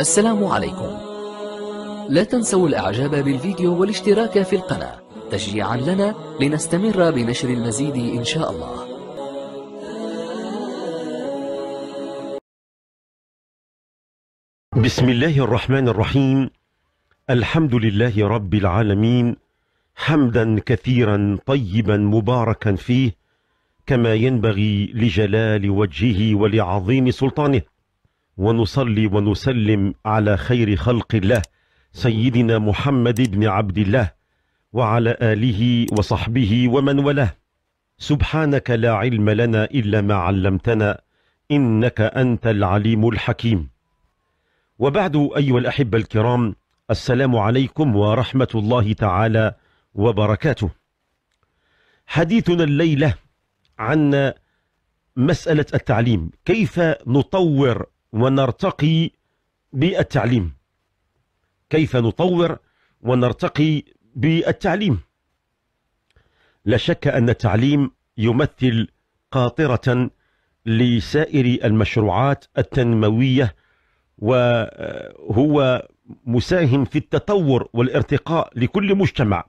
السلام عليكم لا تنسوا الاعجاب بالفيديو والاشتراك في القناة تشجيعا لنا لنستمر بنشر المزيد ان شاء الله بسم الله الرحمن الرحيم الحمد لله رب العالمين حمدا كثيرا طيبا مباركا فيه كما ينبغي لجلال وجهه ولعظيم سلطانه ونصلي ونسلم على خير خلق الله سيدنا محمد بن عبد الله وعلى آله وصحبه ومن والاه سبحانك لا علم لنا إلا ما علمتنا إنك أنت العليم الحكيم وبعد أيها الأحبة الكرام السلام عليكم ورحمة الله تعالى وبركاته حديثنا الليلة عن مسألة التعليم كيف نطور ونرتقي بالتعليم كيف نطور ونرتقي بالتعليم لا شك أن التعليم يمثل قاطرة لسائر المشروعات التنموية وهو مساهم في التطور والارتقاء لكل مجتمع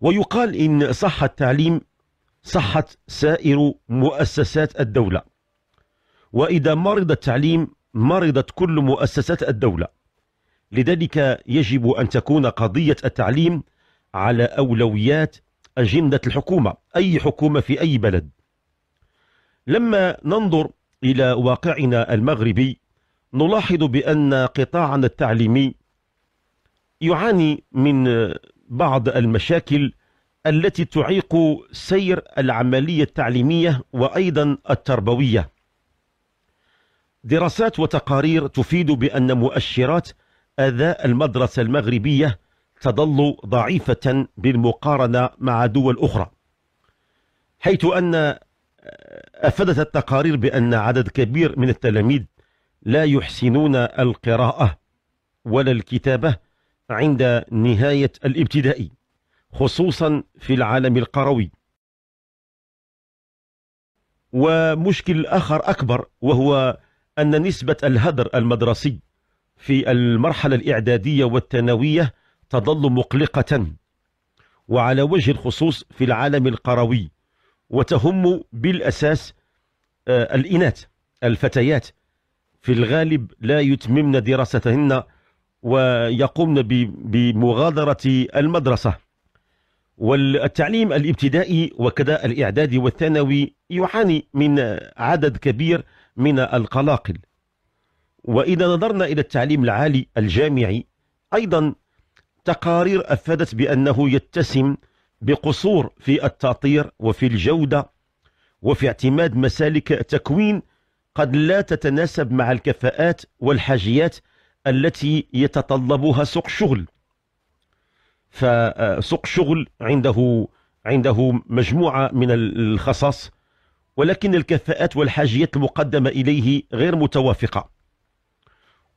ويقال إن صح التعليم صحت سائر مؤسسات الدولة وإذا مرض التعليم مرضت كل مؤسسات الدولة لذلك يجب أن تكون قضية التعليم على أولويات أجندة الحكومة أي حكومة في أي بلد لما ننظر إلى واقعنا المغربي نلاحظ بأن قطاعنا التعليمي يعاني من بعض المشاكل التي تعيق سير العملية التعليمية وأيضا التربوية دراسات وتقارير تفيد بأن مؤشرات أداء المدرسة المغربية تظل ضعيفة بالمقارنة مع دول أخرى حيث أن أفادت التقارير بأن عدد كبير من التلاميذ لا يحسنون القراءة ولا الكتابة عند نهاية الابتدائي خصوصا في العالم القروي ومشكل آخر أكبر وهو أن نسبة الهدر المدرسي في المرحلة الإعدادية والثانوية تظل مقلقة وعلى وجه الخصوص في العالم القروي وتهم بالأساس آه، الإناث الفتيات في الغالب لا يتممن دراستهن ويقومن بمغادرة المدرسة والتعليم الابتدائي وكذا الإعدادي والثانوي يعاني من عدد كبير من القلاقل وإذا نظرنا إلى التعليم العالي الجامعي أيضا تقارير أفادت بأنه يتسم بقصور في التاطير وفي الجودة وفي اعتماد مسالك تكوين قد لا تتناسب مع الكفاءات والحاجيات التي يتطلبها سوق شغل فسوق شغل عنده عنده مجموعة من الخصائص ولكن الكفاءات والحاجيات المقدمة إليه غير متوافقة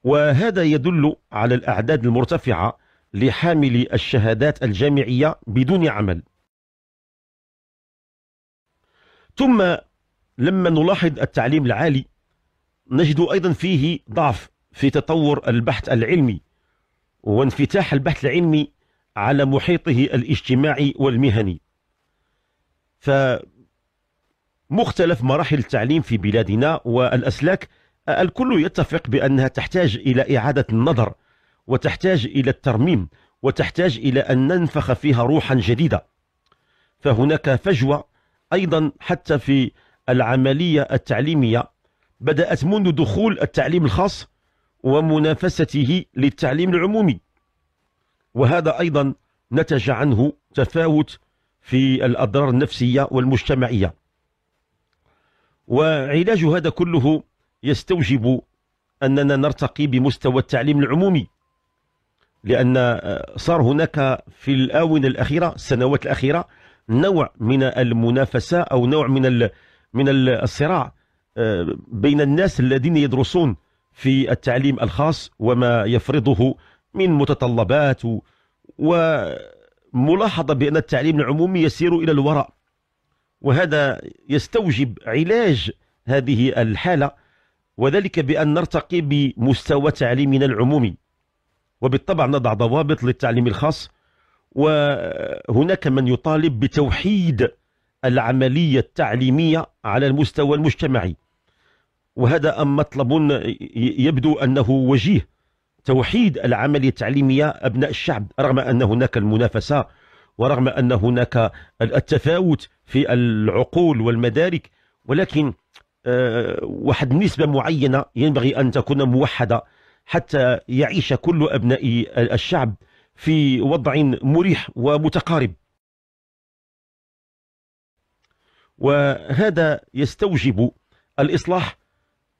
وهذا يدل على الأعداد المرتفعة لحامل الشهادات الجامعية بدون عمل ثم لما نلاحظ التعليم العالي نجد أيضا فيه ضعف في تطور البحث العلمي وانفتاح البحث العلمي على محيطه الاجتماعي والمهني ف مختلف مراحل التعليم في بلادنا والأسلاك الكل يتفق بأنها تحتاج إلى إعادة النظر وتحتاج إلى الترميم وتحتاج إلى أن ننفخ فيها روحا جديدة فهناك فجوة أيضا حتى في العملية التعليمية بدأت منذ دخول التعليم الخاص ومنافسته للتعليم العمومي وهذا أيضا نتج عنه تفاوت في الأضرار النفسية والمجتمعية وعلاج هذا كله يستوجب أننا نرتقي بمستوى التعليم العمومي لأن آه، صار هناك في الآونة الأخيرة السنوات الأخيرة نوع من المنافسة أو نوع من من الصراع آه، بين الناس الذين يدرسون في التعليم الخاص وما يفرضه من متطلبات وملاحظة بأن التعليم العمومي يسير إلى الوراء وهذا يستوجب علاج هذه الحالة وذلك بأن نرتقي بمستوى تعليمنا العمومي وبالطبع نضع ضوابط للتعليم الخاص وهناك من يطالب بتوحيد العملية التعليمية على المستوى المجتمعي وهذا أم مطلب يبدو أنه وجيه توحيد العملية التعليمية أبناء الشعب رغم أن هناك المنافسة ورغم أن هناك التفاوت في العقول والمدارك ولكن آه، واحد نسبة معينة ينبغي أن تكون موحدة حتى يعيش كل أبناء الشعب في وضع مريح ومتقارب وهذا يستوجب الإصلاح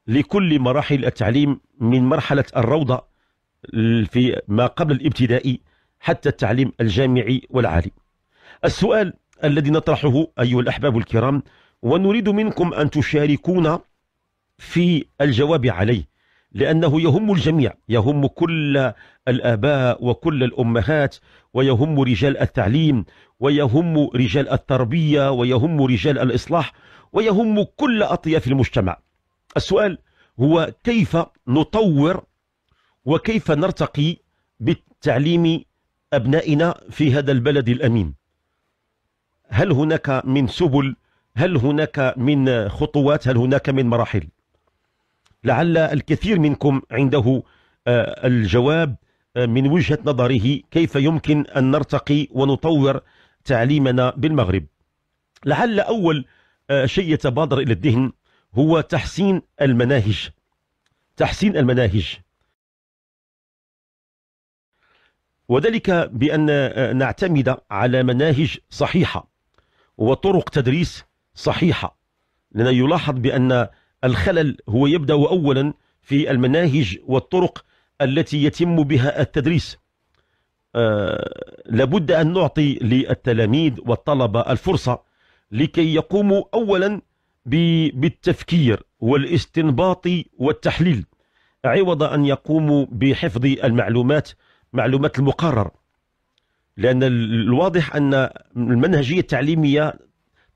لكل مراحل التعليم من مرحلة الروضة في ما قبل الابتدائي حتى التعليم الجامعي والعالي السؤال الذي نطرحه أيها الأحباب الكرام ونريد منكم أن تشاركونا في الجواب عليه لأنه يهم الجميع يهم كل الآباء وكل الأمهات ويهم رجال التعليم ويهم رجال التربية ويهم رجال الإصلاح ويهم كل أطياف المجتمع السؤال هو كيف نطور وكيف نرتقي بالتعليم أبنائنا في هذا البلد الأمين هل هناك من سبل هل هناك من خطوات هل هناك من مراحل لعل الكثير منكم عنده آه، الجواب آه، من وجهة نظره كيف يمكن أن نرتقي ونطور تعليمنا بالمغرب لعل أول آه، شيء يتبادر إلى الذهن هو تحسين المناهج تحسين المناهج وذلك بأن آه، نعتمد على مناهج صحيحة وطرق تدريس صحيحة لأن يلاحظ بأن الخلل هو يبدأ أولا في المناهج والطرق التي يتم بها التدريس آه، لابد أن نعطي للتلاميذ والطلبة الفرصة لكي يقوموا أولا بالتفكير والاستنباط والتحليل عوض أن يقوموا بحفظ المعلومات معلومات المقرر لأن الواضح أن المنهجية التعليمية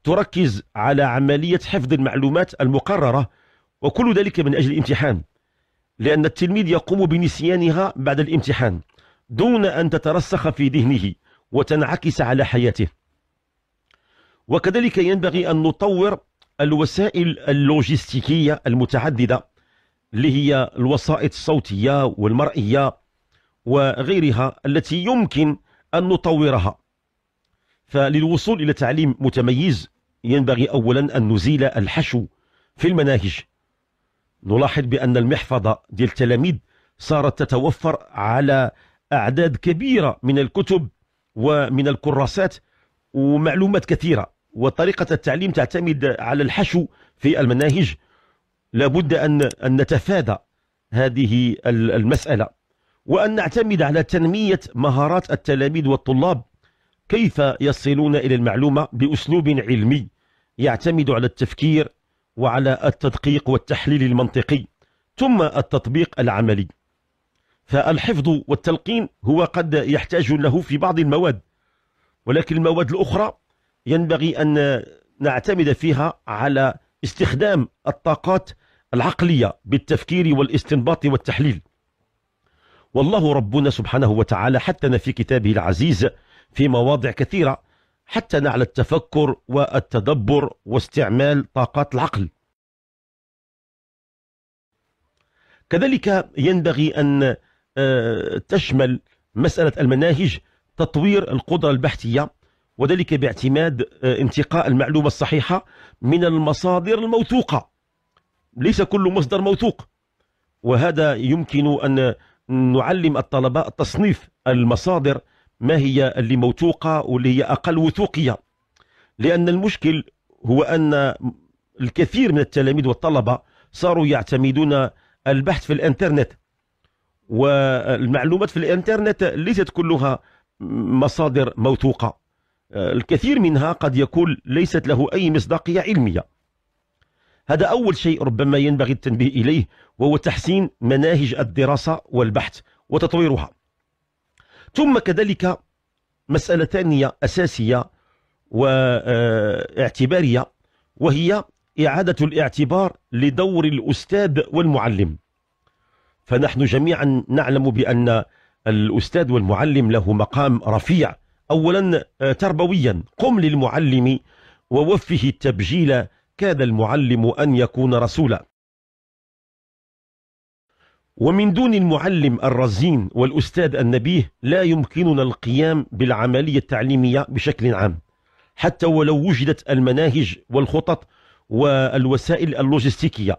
تركز على عملية حفظ المعلومات المقررة وكل ذلك من أجل الامتحان لأن التلميذ يقوم بنسيانها بعد الامتحان دون أن تترسخ في ذهنه وتنعكس على حياته وكذلك ينبغي أن نطور الوسائل اللوجستيكية المتعددة اللي هي الوسائط الصوتية والمرئية وغيرها التي يمكن أن نطورها فللوصول إلى تعليم متميز ينبغي أولا أن نزيل الحشو في المناهج نلاحظ بأن المحفظة ديال التلاميذ صارت تتوفر على أعداد كبيرة من الكتب ومن الكراسات ومعلومات كثيرة وطريقة التعليم تعتمد على الحشو في المناهج لابد أن نتفادى هذه المسألة وأن نعتمد على تنمية مهارات التلاميذ والطلاب كيف يصلون إلى المعلومة بأسلوب علمي يعتمد على التفكير وعلى التدقيق والتحليل المنطقي ثم التطبيق العملي فالحفظ والتلقين هو قد يحتاج له في بعض المواد ولكن المواد الأخرى ينبغي أن نعتمد فيها على استخدام الطاقات العقلية بالتفكير والاستنباط والتحليل والله ربنا سبحانه وتعالى حثنا في كتابه العزيز في مواضع كثيرة حتى على التفكر والتدبر واستعمال طاقات العقل كذلك ينبغي أن آه، تشمل مسألة المناهج تطوير القدرة البحثية وذلك باعتماد آه، انتقاء المعلومة الصحيحة من المصادر الموثوقة ليس كل مصدر موثوق وهذا يمكن أن نعلم الطلبة تصنيف المصادر ما هي اللي موثوقة واللي هي أقل وثوقية لأن المشكل هو أن الكثير من التلاميذ والطلبة صاروا يعتمدون البحث في الانترنت والمعلومات في الانترنت ليست كلها مصادر موثوقة الكثير منها قد يكون ليست له أي مصداقية علمية هذا أول شيء ربما ينبغي التنبيه إليه وهو تحسين مناهج الدراسة والبحث وتطويرها ثم كذلك مسألة ثانية أساسية واعتبارية آه، وهي إعادة الاعتبار لدور الأستاذ والمعلم فنحن جميعا نعلم بأن الأستاذ والمعلم له مقام رفيع أولا آه، تربويا قم للمعلم ووفه التبجيل كاد المعلم أن يكون رسولا ومن دون المعلم الرزين والأستاذ النبيه لا يمكننا القيام بالعملية التعليمية بشكل عام حتى ولو وجدت المناهج والخطط والوسائل اللوجستيكية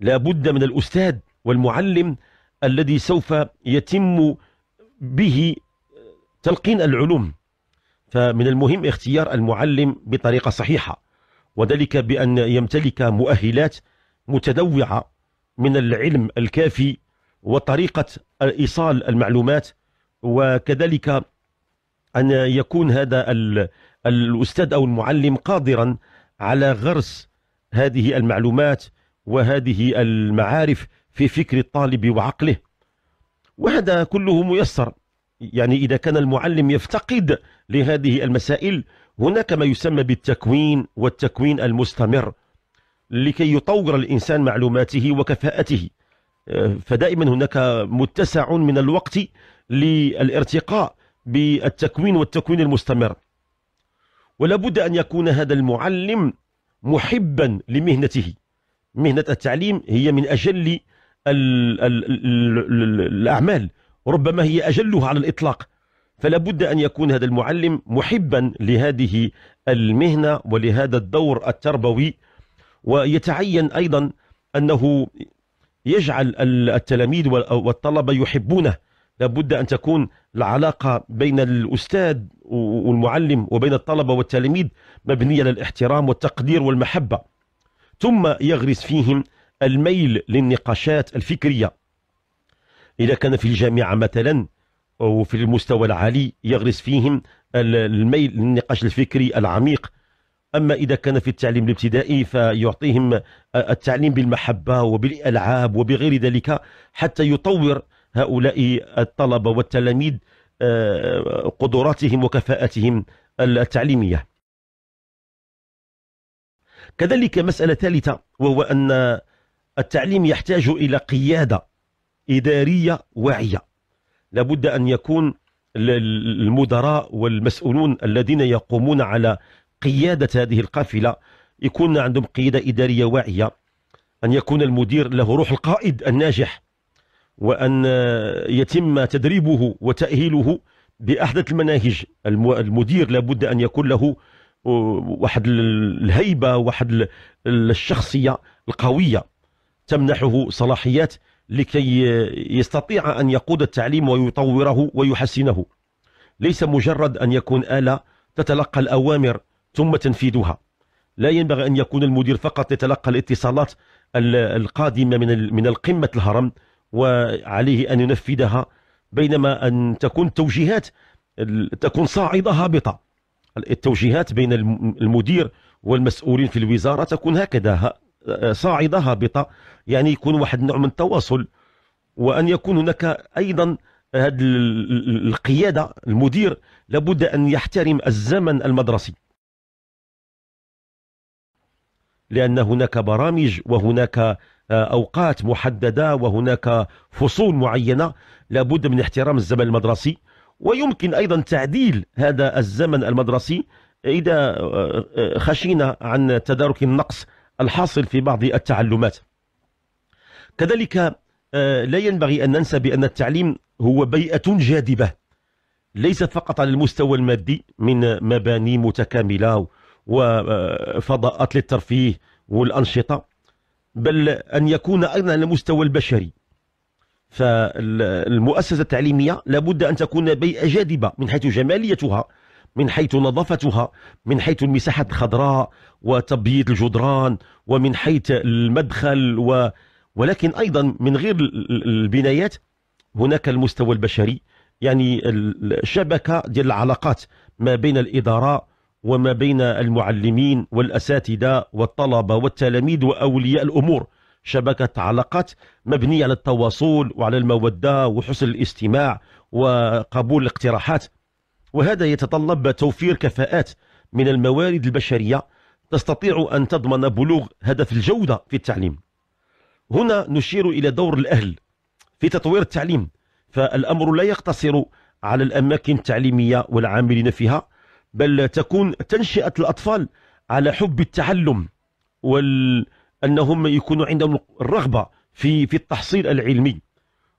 لا بد من الأستاذ والمعلم الذي سوف يتم به تلقين العلوم فمن المهم اختيار المعلم بطريقة صحيحة وذلك بأن يمتلك مؤهلات متنوعة من العلم الكافي وطريقة إيصال المعلومات وكذلك أن يكون هذا الأستاذ أو المعلم قادرا على غرس هذه المعلومات وهذه المعارف في فكر الطالب وعقله وهذا كله ميسر يعني إذا كان المعلم يفتقد لهذه المسائل هناك ما يسمى بالتكوين والتكوين المستمر لكي يطور الإنسان معلوماته وكفاءته آه، فدائما هناك متسع من الوقت للارتقاء بالتكوين والتكوين المستمر ولابد أن يكون هذا المعلم محبا لمهنته مهنة التعليم هي من أجل الأعمال ربما هي أجلها على الإطلاق فلا بد أن يكون هذا المعلم محبا لهذه المهنة ولهذا الدور التربوي ويتعين أيضا أنه يجعل التلاميذ والطلبة يحبونه لابد أن تكون العلاقة بين الأستاذ والمعلم وبين الطلبة والتلاميذ مبنية على الاحترام والتقدير والمحبة ثم يغرس فيهم الميل للنقاشات الفكرية إذا كان في الجامعة مثلا وفي المستوى العالي يغرس فيهم الميل للنقاش الفكري العميق أما إذا كان في التعليم الابتدائي فيعطيهم التعليم بالمحبة وبالألعاب وبغير ذلك حتى يطور هؤلاء الطلبة والتلاميذ آه، قدراتهم وكفاءاتهم التعليمية كذلك مسألة ثالثة وهو أن التعليم يحتاج إلى قيادة إدارية واعية لابد أن يكون المدراء والمسؤولون الذين يقومون على قيادة هذه القافلة يكون عندهم قيادة إدارية واعية أن يكون المدير له روح القائد الناجح وأن يتم تدريبه وتأهيله بأحدث المناهج المدير لابد أن يكون له واحد الهيبة واحد الشخصية القوية تمنحه صلاحيات لكي يستطيع أن يقود التعليم ويطوره ويحسنه ليس مجرد أن يكون آلة تتلقى الأوامر ثم تنفيذها لا ينبغي أن يكون المدير فقط يتلقى الاتصالات القادمة من من القمة الهرم وعليه أن ينفذها بينما أن تكون التوجيهات تكون صاعدة هابطة التوجيهات بين المدير والمسؤولين في الوزارة تكون هكذا صاعدة هابطة يعني يكون واحد النوع من التواصل وأن يكون هناك أيضا هذه القيادة المدير لابد أن يحترم الزمن المدرسي لأن هناك برامج وهناك آه، أوقات محددة وهناك فصول معينة لابد من احترام الزمن المدرسي ويمكن أيضا تعديل هذا الزمن المدرسي إذا آه، آه، خشينا عن تدارك النقص الحاصل في بعض التعلمات كذلك آه، لا ينبغي أن ننسى بأن التعليم هو بيئة جاذبة ليست فقط على المستوى المادي من مباني متكاملة وفضاءات آه، للترفيه والأنشطة بل أن يكون أيضا على المستوى البشري فالمؤسسة التعليمية لابد أن تكون بيئة جاذبة من حيث جماليتها من حيث نظافتها من حيث المساحة الخضراء وتبييض الجدران ومن حيث المدخل و... ولكن أيضا من غير البنايات هناك المستوى البشري يعني الشبكة ديال العلاقات ما بين الإدارة وما بين المعلمين والأساتذة والطلبة والتلاميذ وأولياء الأمور شبكة علاقات مبنية على التواصل وعلى المودة وحسن الاستماع وقبول الاقتراحات وهذا يتطلب توفير كفاءات من الموارد البشرية تستطيع أن تضمن بلوغ هدف الجودة في التعليم هنا نشير إلى دور الأهل في تطوير التعليم فالأمر لا يقتصر على الأماكن التعليمية والعاملين فيها بل تكون تنشئة الأطفال على حب التعلم وأنهم يكونوا عندهم الرغبة في في التحصيل العلمي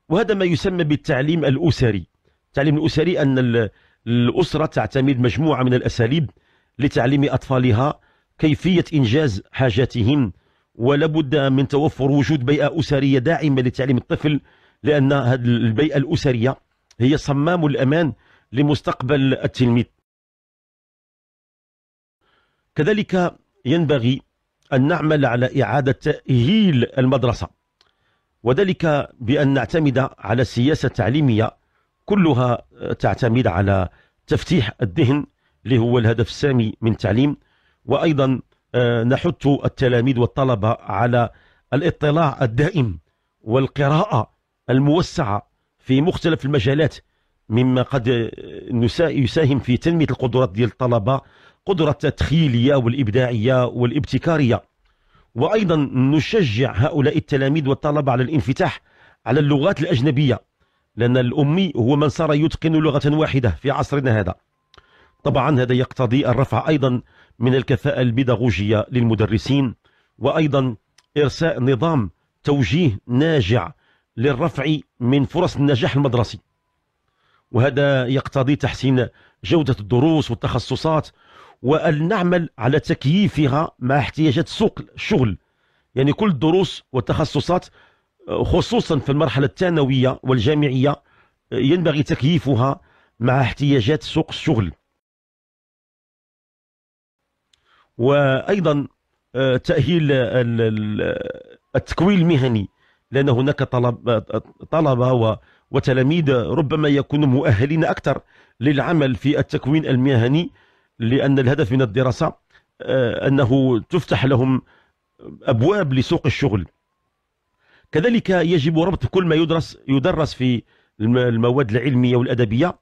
وهذا ما يسمى بالتعليم الأسري التعليم الأسري أن الأسرة تعتمد مجموعة من الأساليب لتعليم أطفالها كيفية إنجاز حاجاتهم ولابد من توفر وجود بيئة أسرية داعمة لتعليم الطفل لأن هذه البيئة الأسرية هي صمام الأمان لمستقبل التلميذ كذلك ينبغي أن نعمل على إعادة تأهيل المدرسة وذلك بأن نعتمد على سياسة تعليمية كلها تعتمد على تفتيح الذهن اللي هو الهدف السامي من التعليم وأيضا آه، نحث التلاميذ والطلبة على الاطلاع الدائم والقراءة الموسعة في مختلف المجالات مما قد آه، يساهم في تنمية القدرات ديال الطلبة قدرة التخيلية والإبداعية والابتكارية وأيضا نشجع هؤلاء التلاميذ والطلبة على الانفتاح على اللغات الأجنبية لأن الأمي هو من صار يتقن لغة واحدة في عصرنا هذا طبعا هذا يقتضي الرفع أيضا من الكفاءة البيداغوجية للمدرسين وأيضا إرساء نظام توجيه ناجع للرفع من فرص النجاح المدرسي وهذا يقتضي تحسين جودة الدروس والتخصصات وأن نعمل على تكييفها مع احتياجات سوق الشغل يعني كل الدروس والتخصصات خصوصا في المرحلة الثانوية والجامعية آه، ينبغي تكييفها مع احتياجات سوق الشغل وأيضا آه، تأهيل التكوين المهني لأن هناك طلب طلبة وتلاميذ ربما يكونوا مؤهلين أكثر للعمل في التكوين المهني لأن الهدف من الدراسة آه، أنه تفتح لهم أبواب لسوق الشغل كذلك يجب ربط كل ما يدرس يدرس في المواد العلمية والأدبية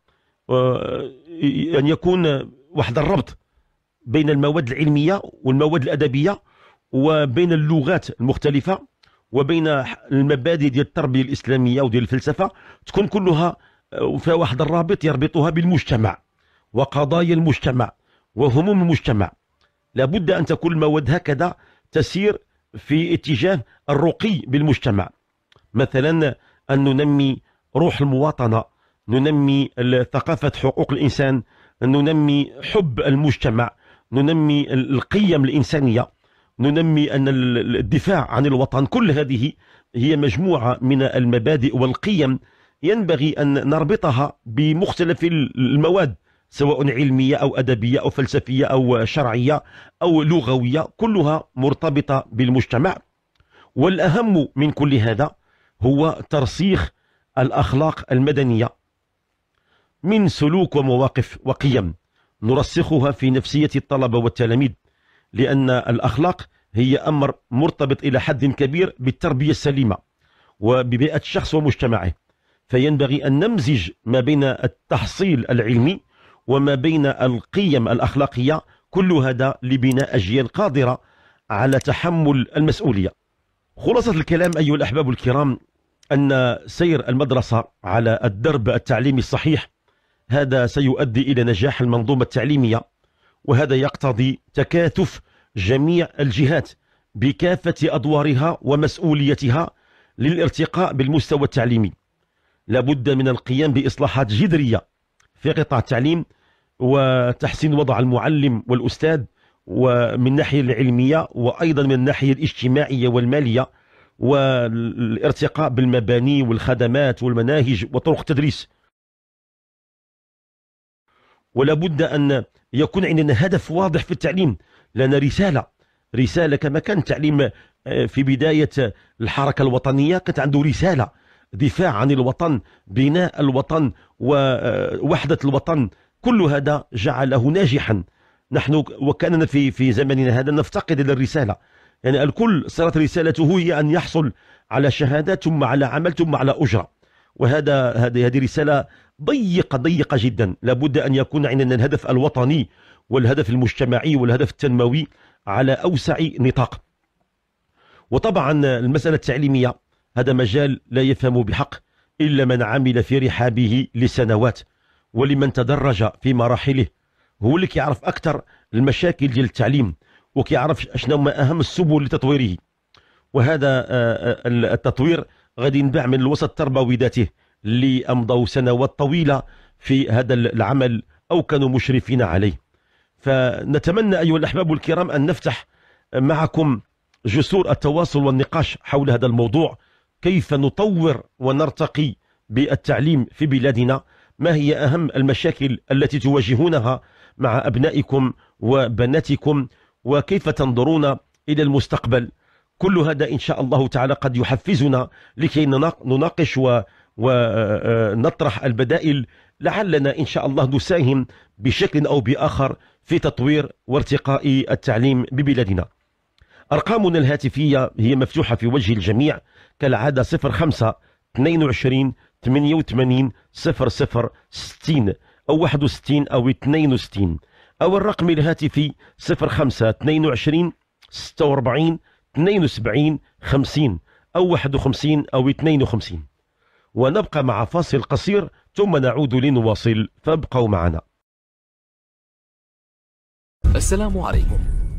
أن يكون واحد الربط بين المواد العلمية والمواد الأدبية وبين اللغات المختلفة وبين المبادئ ديال التربية الإسلامية وديال الفلسفة تكون كلها آه، فيها واحد الرابط يربطها بالمجتمع وقضايا المجتمع وهموم المجتمع لابد أن تكون المواد هكذا تسير في اتجاه الرقي بالمجتمع مثلا أن ننمي روح المواطنة ننمي ثقافة حقوق الإنسان ننمي حب المجتمع ننمي القيم الإنسانية ننمي أن الدفاع عن الوطن كل هذه هي مجموعة من المبادئ والقيم ينبغي أن نربطها بمختلف المواد سواء علمية أو أدبية أو فلسفية أو شرعية أو لغوية كلها مرتبطة بالمجتمع والأهم من كل هذا هو ترسيخ الأخلاق المدنية من سلوك ومواقف وقيم نرسخها في نفسية الطلبة والتلاميذ لأن الأخلاق هي أمر مرتبط إلى حد كبير بالتربية السليمة وببيئة الشخص ومجتمعه فينبغي أن نمزج ما بين التحصيل العلمي وما بين القيم الأخلاقية كل هذا لبناء أجيال قادرة على تحمل المسؤولية خلاصة الكلام أيها الأحباب الكرام أن سير المدرسة على الدرب التعليمي الصحيح هذا سيؤدي إلى نجاح المنظومة التعليمية وهذا يقتضي تكاتف جميع الجهات بكافة أدوارها ومسؤوليتها للارتقاء بالمستوى التعليمي لابد من القيام بإصلاحات جذرية في قطاع التعليم وتحسين وضع المعلم والأستاذ ومن الناحية العلمية وأيضا من الناحية الاجتماعية والمالية والارتقاء بالمباني والخدمات والمناهج وطرق التدريس ولا بد أن يكون عندنا هدف واضح في التعليم لنا رسالة رسالة كما كان التعليم في بداية الحركة الوطنية كانت عنده رسالة دفاع عن الوطن بناء الوطن ووحدة آه، الوطن كل هذا جعله ناجحا نحن وكاننا في في زمننا هذا نفتقد الى الرساله يعني الكل صارت رسالته هي ان يحصل على شهادات ثم على عمل ثم على اجره وهذا هذه هذه رساله ضيقه ضيقه جدا لابد ان يكون عندنا الهدف الوطني والهدف المجتمعي والهدف التنموي على اوسع نطاق وطبعا المساله التعليميه هذا مجال لا يفهم بحق إلا من عمل في رحابه لسنوات ولمن تدرج في مراحله هو اللي كيعرف أكثر المشاكل ديال التعليم وكيعرف شنو هما أهم السبل لتطويره وهذا آه، آه، التطوير غادي ينبع من الوسط التربوي ذاته اللي أمضوا سنوات طويلة في هذا العمل أو كانوا مشرفين عليه فنتمنى أيها الأحباب الكرام أن نفتح معكم جسور التواصل والنقاش حول هذا الموضوع كيف نطور ونرتقي بالتعليم في بلادنا ما هي أهم المشاكل التي تواجهونها مع أبنائكم وبناتكم وكيف تنظرون إلى المستقبل كل هذا إن شاء الله تعالى قد يحفزنا لكي نناقش ونطرح البدائل لعلنا إن شاء الله نساهم بشكل أو بآخر في تطوير وارتقاء التعليم ببلادنا أرقامنا الهاتفية هي مفتوحة في وجه الجميع كالعادة 05 22 88 00 60 أو 61 أو 62 أو الرقم الهاتفي 05 22 46 72 50 أو 51 أو 52 ونبقى مع فاصل قصير ثم نعود لنواصل فابقوا معنا السلام عليكم